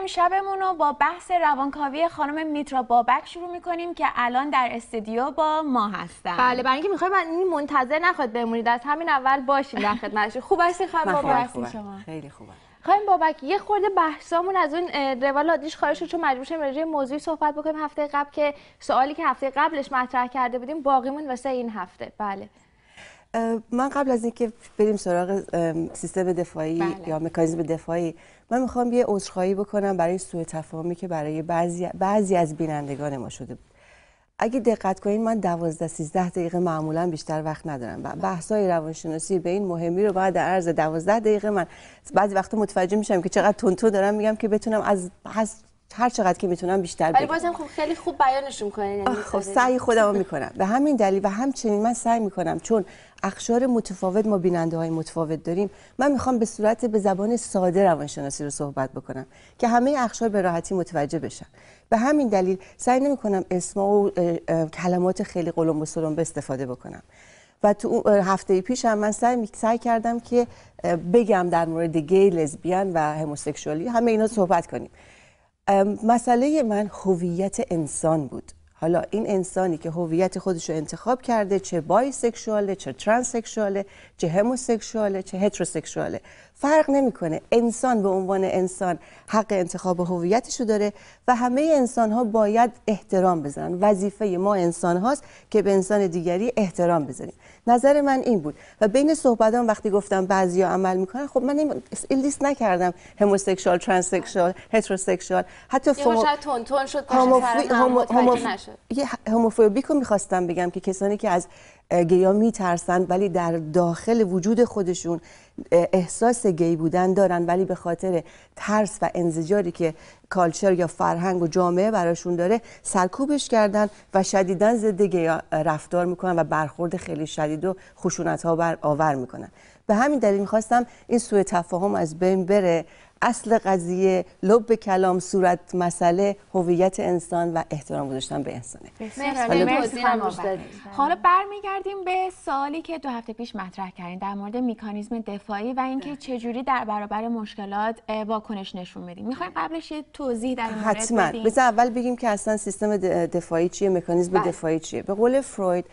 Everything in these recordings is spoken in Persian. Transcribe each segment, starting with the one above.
امشبمون رو با بحث روانکاوی خانم میترا بابک شروع میکنیم که الان در استودیو با ما هستن بله برای اینکه میخوایم این منتظر نخواد بمونید از همین اول باشین در خدمتشون خوب هستی خانم بابک شما خیلی خوبه خانم بابک یه خورده بحثامون از اون روال عادیش خواهش شد چون مجبور شدیم راجع موضوعی صحبت بکنیم هفته قبل که سوالی که هفته قبلش مطرح کرده بودیم باقیمون واسه این هفته بله من قبل از اینکه بریم سراغ سیستم دفاعی بله. یا مکانیزم دفاعی من میخوام یه عذرخواهی بکنم برای سوء تفاهمی که برای بعضی, بعضی از بینندگان ما شده اگه دقت کنین من دوازده سیزده دقیقه معمولا بیشتر وقت ندارم و بحثای روانشناسی به این مهمی رو بعد در عرض دوازده دقیقه من بعضی وقتا متوجه میشم که چقدر تونتو دارم میگم که بتونم از هر چقدر که میتونم بیشتر ولی بازم خب خیلی خوب بیانش میکنین یعنی خب سعی خودم میکنم به همین دلیل و همچنین من سعی میکنم چون اخشار متفاوت ما بیننده های متفاوت داریم من میخوام به صورت به زبان ساده روانشناسی رو صحبت بکنم که همه اخشار به راحتی متوجه بشن به همین دلیل سعی نمیکنم اسما و کلمات خیلی قلم و سلم به استفاده بکنم و تو هفته پیش هم من سعی, سعی کردم که بگم در مورد گی لزبیان و هموسکشوالی همه اینا صحبت کنیم مسئله من هویت انسان بود حالا این انسانی که هویت خودش رو انتخاب کرده چه بایسکشواله چه ترانسکشواله چه هموسکشواله چه هتروسکشواله فرق نمیکنه انسان به عنوان انسان حق انتخاب هویتش رو داره و همه انسان ها باید احترام بذارن وظیفه ما انسان هاست که به انسان دیگری احترام بذاریم نظر من این بود و بین صحبتان وقتی گفتم بعضیا عمل میکنن خب من این لیست نکردم هموسکشوال ترانسکشوال هتروسکشوال حتی فومو... تون تون شد هوموفوبیک رو میخواستم بگم که کسانی که از گیا میترسن ولی در داخل وجود خودشون احساس گی بودن دارن ولی به خاطر ترس و انزجاری که کالچر یا فرهنگ و جامعه براشون داره سرکوبش کردن و شدیدا ضد گیا رفتار میکنن و برخورد خیلی شدید و خشونت ها بر آور میکنن به همین دلیل میخواستم این سوء تفاهم از بین بره اصل قضیه لب کلام صورت مسئله هویت انسان و احترام گذاشتن به انسانه مرسی حالا برمیگردیم به سالی که دو هفته پیش مطرح کردیم در مورد مکانیزم دفاعی و اینکه بله. چجوری در برابر مشکلات واکنش نشون بدیم میخوایم بله. قبلش یه توضیح در مورد حتما بذار اول بگیم که اصلا سیستم دفاعی چیه مکانیزم بله. دفاعی چیه به قول فروید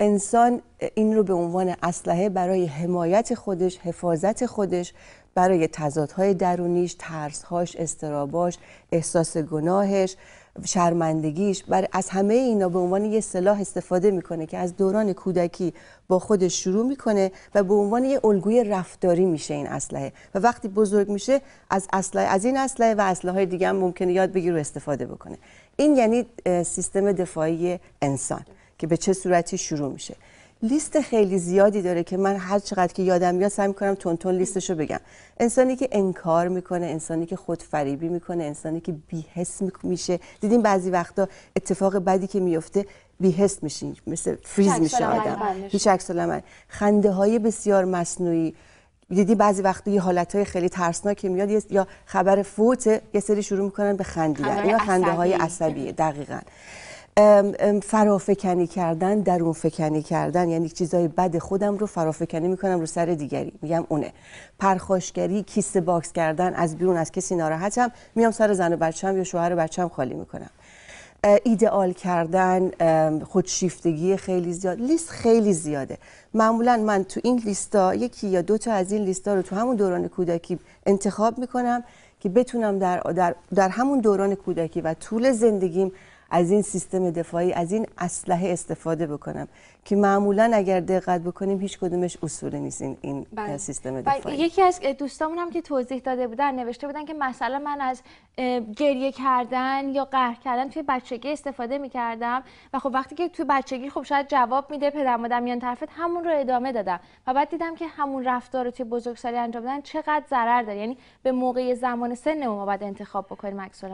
انسان این رو به عنوان اسلحه برای حمایت خودش، حفاظت خودش برای تضادهای درونیش ترسهاش استراباش احساس گناهش شرمندگیش بر از همه اینا به عنوان یه سلاح استفاده میکنه که از دوران کودکی با خودش شروع میکنه و به عنوان یه الگوی رفتاری میشه این اسلحه و وقتی بزرگ میشه از اسلحه از این اسلحه و اسلحه های دیگه هم ممکنه یاد بگیره و استفاده بکنه این یعنی سیستم دفاعی انسان که به چه صورتی شروع میشه لیست خیلی زیادی داره که من هر چقدر که یادم بیاد سعی میکنم تون تون لیستش رو بگم انسانی که انکار میکنه انسانی که خودفریبی میکنه انسانی که بی‌حس میشه دیدیم بعضی وقتا اتفاق بدی که میفته بیهست میشین مثل فریز میشه آدم بله. هیچ عکس العمل خنده های بسیار مصنوعی دیدی بعضی وقتی یه حالتهای خیلی ترسناک میاد یا خبر فوت یه سری شروع میکنن به خندیدن یا خنده های عصبی دقیقاً فرافکنی کردن درون فکنی کردن یعنی چیزای بد خودم رو فرافکنی میکنم رو سر دیگری میگم اونه پرخاشگری کیسه باکس کردن از بیرون از کسی ناراحتم میام سر زن و بچه‌ام یا شوهر بچه‌ام خالی میکنم ایدئال کردن خودشیفتگی خیلی زیاد لیست خیلی زیاده معمولا من تو این لیستا یکی یا دو تا از این لیستا رو تو همون دوران کودکی انتخاب میکنم که بتونم در, در, در همون دوران کودکی و طول زندگیم از این سیستم دفاعی از این اسلحه استفاده بکنم که معمولا اگر دقت بکنیم هیچ کدومش اصول نیست این, بله. سیستم دفاعی یکی از دوستامون هم که توضیح داده بودن نوشته بودن که مثلا من از گریه کردن یا قهر کردن توی بچگی استفاده کردم و خب وقتی که توی بچگی خب شاید جواب میده پدر مادر میان طرفت همون رو ادامه دادم و بعد دیدم که همون رفتار رو توی بزرگسالی انجام دادن چقدر ضرر داره یعنی به موقع زمان سن ما باید انتخاب بکنیم عکس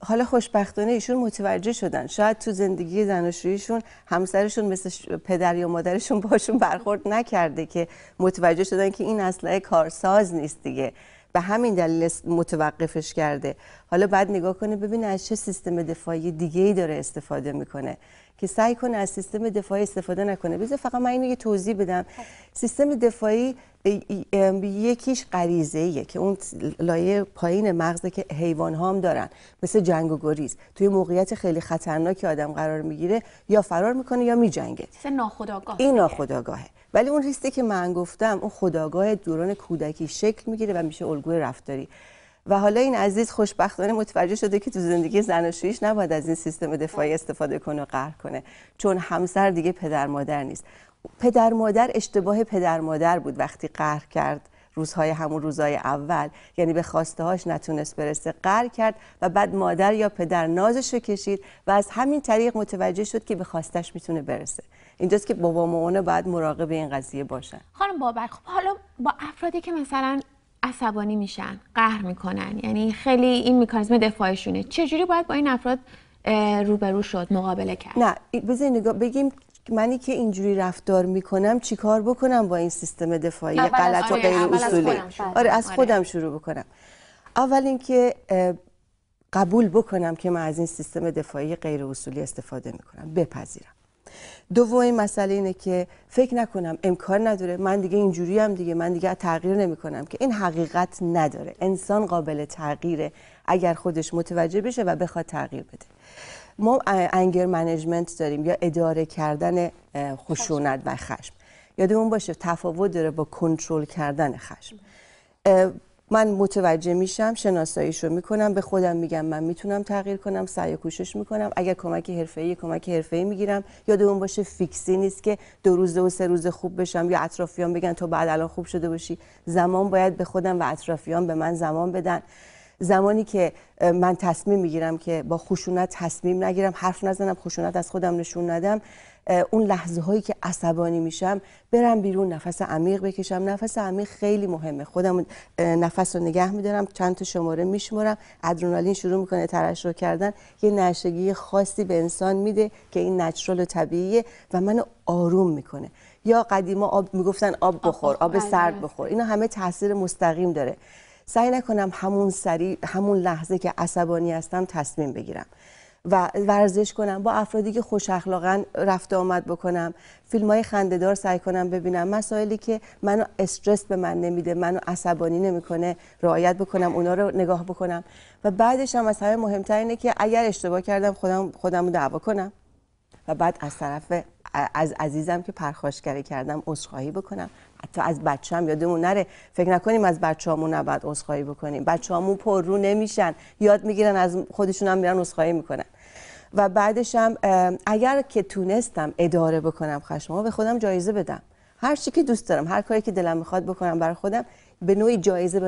حالا خوشبختانه ایشون متوجه شدن شاید تو زندگی زناشوییشون همسرشون مثل پدر یا مادرشون باشون برخورد نکرده که متوجه شدن که این اسلحه کارساز نیست دیگه به همین دلیل متوقفش کرده حالا بعد نگاه کنه ببینه از چه سیستم دفاعی دیگه ای داره استفاده میکنه که سعی کنه از سیستم دفاعی استفاده نکنه بذار فقط من اینو یه توضیح بدم سیستم دفاعی یکیش غریزه که اون لایه پایین مغزه که حیوان هم دارن مثل جنگ و گریز توی موقعیت خیلی خطرناکی آدم قرار میگیره یا فرار میکنه یا میجنگه ناخودآگاه این ناخداگاهه ولی اون ریستی که من گفتم اون خداگاه دوران کودکی شکل میگیره و میشه الگوی رفتاری و حالا این عزیز خوشبختانه متوجه شده که تو زندگی زناشوییش نباید از این سیستم دفاعی بله. استفاده کنه و قهر کنه چون همسر دیگه پدر مادر نیست پدر مادر اشتباه پدر مادر بود وقتی قهر کرد روزهای همون روزهای اول یعنی به خواسته هاش نتونست برسه قهر کرد و بعد مادر یا پدر نازش کشید و از همین طریق متوجه شد که به خواستش میتونه برسه اینجاست که بابا باید مراقب این قضیه باشن خانم بابر خب حالا با افرادی که مثلا عصبانی میشن قهر میکنن یعنی خیلی این مکانیزم دفاعشونه چجوری باید با این افراد روبرو شد مقابله کرد نه بگیم منی که اینجوری رفتار میکنم چیکار بکنم با این سیستم دفاعی غلط و آره، غیر اصولی آره از خودم شروع بکنم اول اینکه قبول بکنم که من از این سیستم دفاعی غیر اصولی استفاده میکنم بپذیرم دومین مسئله اینه که فکر نکنم امکان نداره من دیگه اینجوری هم دیگه من دیگه تغییر نمی کنم که این حقیقت نداره انسان قابل تغییره اگر خودش متوجه بشه و بخواد تغییر بده ما انگر منیجمنت داریم یا اداره کردن خشونت و خشم یادمون باشه تفاوت داره با کنترل کردن خشم من متوجه میشم شناساییشو میکنم به خودم میگم من میتونم تغییر کنم سعی کوشش میکنم اگر کمک ای کمک حرفه‌ای میگیرم یادمون باشه فیکسی نیست که دو روز و سه روز خوب بشم یا اطرافیان بگن تو بعد الان خوب شده باشی زمان باید به خودم و اطرافیان به من زمان بدن زمانی که من تصمیم میگیرم که با خشونت تصمیم نگیرم حرف نزنم خشونت از خودم نشون ندم اون لحظه هایی که عصبانی میشم برم بیرون نفس عمیق بکشم نفس عمیق خیلی مهمه خودم نفس رو نگه میدارم چند تا شماره میشمارم ادرنالین شروع میکنه ترش رو کردن یه نشگی خاصی به انسان میده که این نچرال و طبیعیه و من آروم میکنه یا قدیما آب میگفتن آب بخور آب سرد بله. بخور اینا همه تاثیر مستقیم داره سعی نکنم همون سری همون لحظه که عصبانی هستم تصمیم بگیرم و ورزش کنم با افرادی که خوش اخلاقا رفت آمد بکنم فیلم های خندهدار سعی کنم ببینم مسائلی که منو استرس به من نمیده منو عصبانی نمیکنه رعایت بکنم اونا رو نگاه بکنم و بعدش هم از همه مهمتر اینه که اگر اشتباه کردم خودم خودم رو دعوا کنم و بعد از طرف از عزیزم که پرخاشگری کردم عذرخواهی بکنم حتی از هم یادمون نره فکر نکنیم از همون نباید عذرخواهی بکنیم همون پر رو نمیشن یاد میگیرن از خودشون هم میرن عذرخواهی میکنن و بعدش هم اگر که تونستم اداره بکنم خشمه به خودم جایزه بدم هر چی که دوست دارم هر کاری که دلم میخواد بکنم برای خودم به نوعی جایزه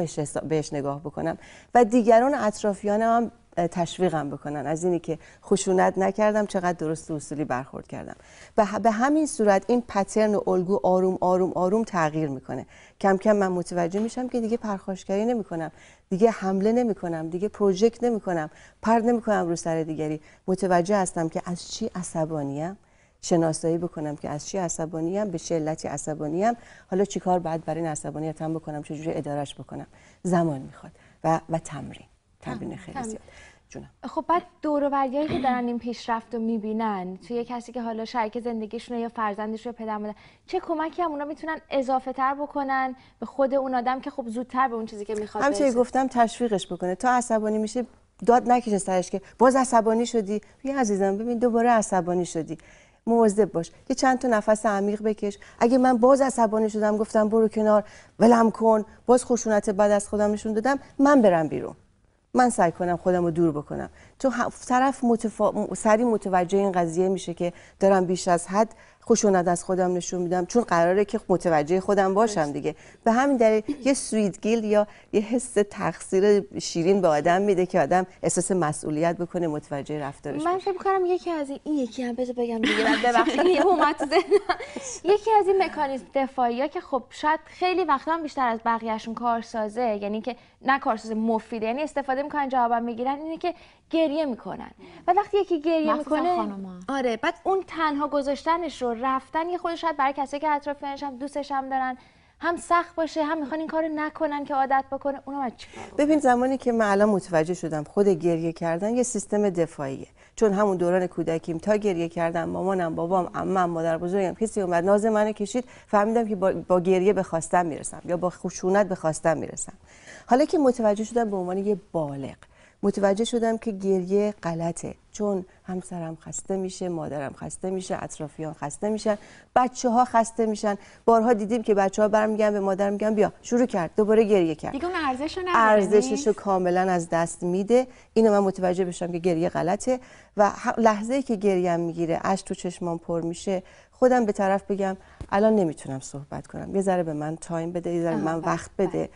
بهش, نگاه بکنم و دیگران اطرافیانم تشویقم بکنن از اینی که خشونت نکردم چقدر درست و اصولی برخورد کردم به همین صورت این پترن و الگو آروم آروم آروم تغییر میکنه کم کم من متوجه میشم که دیگه پرخاشگری نمیکنم دیگه حمله نمیکنم دیگه پروژکت نمیکنم پرد نمیکنم رو سر دیگری متوجه هستم که از چی عصبانیم شناسایی بکنم که از چی عصبانیم به چه علتی عصبانیم حالا چیکار بعد برای این عصبانیتم بکنم چجوری ادارش بکنم زمان میخواد و, و تمرین تمرین خیلی زیاد جونم. خب بعد دور که دارن این پیشرفت رو میبینن توی کسی که حالا شریک زندگیشون یا فرزندش رو پدر مادر چه کمکی هم اونا میتونن اضافه تر بکنن به خود اون آدم که خب زودتر به اون چیزی که میخواد همچه گفتم تشویقش بکنه تا عصبانی میشه داد نکشه سرش که باز عصبانی شدی یه عزیزم ببین دوباره عصبانی شدی مواظب باش یه چند تا نفس عمیق بکش اگه من باز عصبانی شدم گفتم برو کنار ولم کن باز خشونت بعد از خودم نشون دادم من برم بیرون من سعی کنم خودم رو دور بکنم چون طرف سری متوجه این قضیه میشه که دارم بیش از حد خشونت از خودم نشون میدم چون قراره که متوجه خودم باشم دیگه به همین دلیل یه سویدگیل یا یه حس تقصیر شیرین به آدم میده که آدم احساس مسئولیت بکنه متوجه رفتارش من فکر کنم یکی از این یکی هم بذار بگم دیگه بعد ببخشید یکی از این مکانیزم دفاعی که خب شاید خیلی وقتا بیشتر از بقیهشون کارسازه یعنی که نه کارساز مفیده یعنی استفاده میکنن جواب میگیرن اینه که گریه میکنن و وقتی یکی گریه میکنه آره بعد اون تنها گذاشتنش رفتن یه خود شاید برای کسی که اطرافیانش هم دوستش هم دارن هم سخت باشه هم میخوان این کارو نکنن که عادت بکنه اونو باید ببین زمانی که من الان متوجه شدم خود گریه کردن یه سیستم دفاعیه چون همون دوران کودکیم تا گریه کردم مامانم بابام عمم مادر بزرگم کسی اومد ناز منو کشید فهمیدم که با, با گریه به خواستم میرسم یا با خشونت به خواستم میرسم حالا که متوجه شدم به عنوان یه بالغ متوجه شدم که گریه غلطه چون همسرم خسته میشه مادرم خسته میشه اطرافیان خسته میشن بچه ها خسته میشن بارها دیدیم که بچه ها میگن، به مادر میگن بیا شروع کرد دوباره گریه کرد دیگه اون ارزشش رو کاملا از دست میده اینو من متوجه بشم که گریه غلطه و لحظه که گریم میگیره اش تو چشمان پر میشه خودم به طرف بگم الان نمیتونم صحبت کنم یه ذره به من تایم بده یه ذره من وقت بله. بده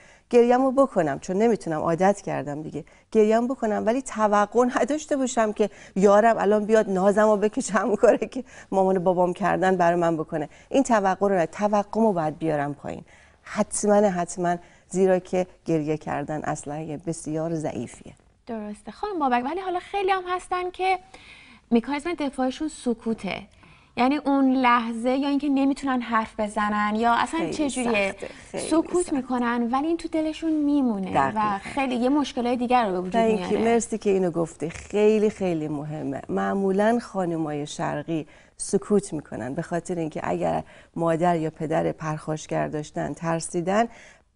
رو بکنم چون نمیتونم عادت کردم دیگه گریم بکنم ولی توقع نداشته باشم که یارم الان بیاد نازمو رو بکشم کاره که مامان بابام کردن برای من بکنه این توقع رو نه رو باید بیارم پایین حتما حتما زیرا که گریه کردن اصلا بسیار ضعیفیه درسته خانم بابک ولی حالا خیلی هم هستن که میکایزم دفاعشون سکوته یعنی اون لحظه یا اینکه نمیتونن حرف بزنن یا اصلا چه چجوریه سکوت میکنن ولی این تو دلشون میمونه و خیلی یه مشکلای دیگر رو به وجود میاره مرسی که اینو گفته خیلی خیلی مهمه معمولا خانمای شرقی سکوت میکنن به خاطر اینکه اگر مادر یا پدر پرخاشگر داشتن ترسیدن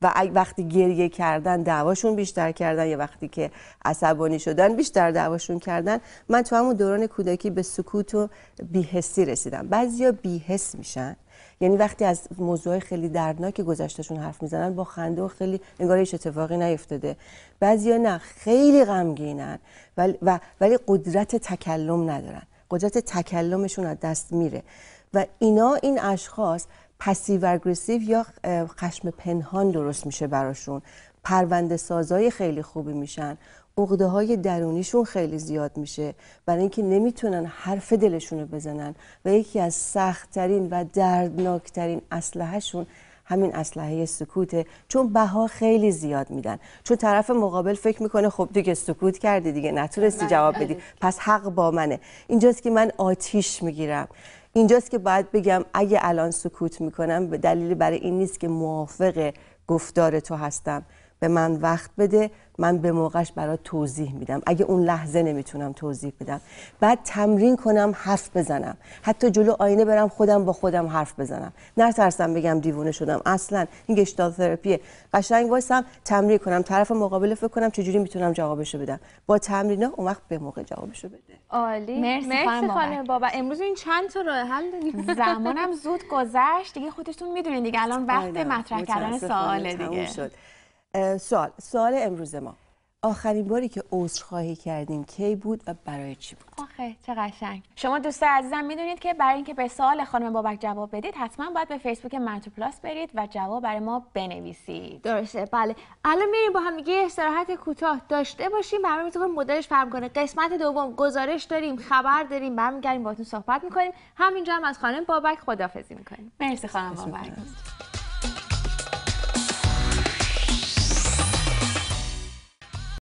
و وقتی گریه کردن دعواشون بیشتر کردن یا وقتی که عصبانی شدن بیشتر دعواشون کردن من تو همون دوران کودکی به سکوت و بیهسی رسیدم بعضیا بیهس میشن یعنی وقتی از موضوع خیلی دردناک گذشتهشون حرف میزنن با خنده و خیلی انگار هیچ اتفاقی نیفتاده بعضیا نه خیلی غمگینن ولی, ولی قدرت تکلم ندارن قدرت تکلمشون از دست میره و اینا این اشخاص پسیو اگریسیو یا خشم پنهان درست میشه براشون پرونده سازای خیلی خوبی میشن عقده های درونیشون خیلی زیاد میشه برای اینکه نمیتونن حرف دلشون رو بزنن و یکی از سختترین و دردناکترین اسلحهشون همین اسلحه سکوته چون بها خیلی زیاد میدن چون طرف مقابل فکر میکنه خب دیگه سکوت کردی دیگه نتونستی بله، جواب بله. بدی پس حق با منه اینجاست که من آتیش میگیرم اینجاست که باید بگم اگه الان سکوت میکنم به دلیل برای این نیست که موافق گفتار تو هستم به من وقت بده من به موقعش برای توضیح میدم اگه اون لحظه نمیتونم توضیح بدم بعد تمرین کنم حرف بزنم حتی جلو آینه برم خودم با خودم حرف بزنم نترسم بگم دیوونه شدم اصلا این گشتال تراپیه قشنگ وایسم تمرین کنم طرف مقابل فکر کنم چجوری میتونم جوابشو بدم با تمرین اون وقت به موقع جوابشو بده عالی مرسی, خانم بابا امروز این چند تا راه حل زمانم زود گذشت دیگه خودتون میدونید دیگه الان وقت آره. مطرح کردن سواله دیگه سوال سوال امروز ما آخرین باری که خواهی کردیم کی بود و برای چی بود آخه چه قشنگ شما دوست عزیزم میدونید که برای اینکه به سوال خانم بابک جواب بدید حتما باید به فیسبوک منتو پلاس برید و جواب برای ما بنویسید درسته بله الان میریم با هم یه استراحت کوتاه داشته باشیم برنامه میتونیم مدلش فهم کنه قسمت دوم گزارش داریم خبر داریم برمیگردیم باهاتون صحبت میکنیم همینجا هم از خانم بابک خداحافظی میکنیم مرسی خانم بابک